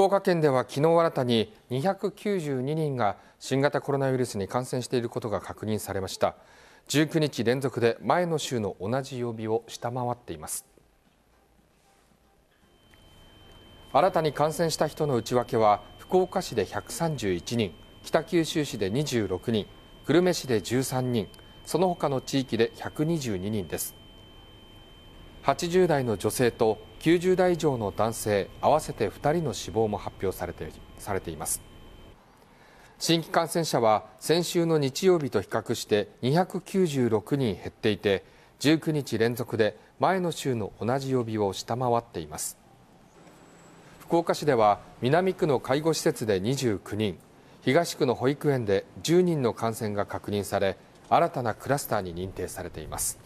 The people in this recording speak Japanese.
福岡県では昨日新たに292人が新型コロナウイルスに感染していることが確認されました19日連続で前の週の同じ曜日を下回っています新たに感染した人の内訳は福岡市で131人北九州市で26人久留米市で13人その他の地域で122人です80代の女性と90代以上の男性合わせて2人の死亡も発表されてされています新規感染者は先週の日曜日と比較して296人減っていて19日連続で前の週の同じ曜日を下回っています福岡市では南区の介護施設で29人東区の保育園で10人の感染が確認され新たなクラスターに認定されています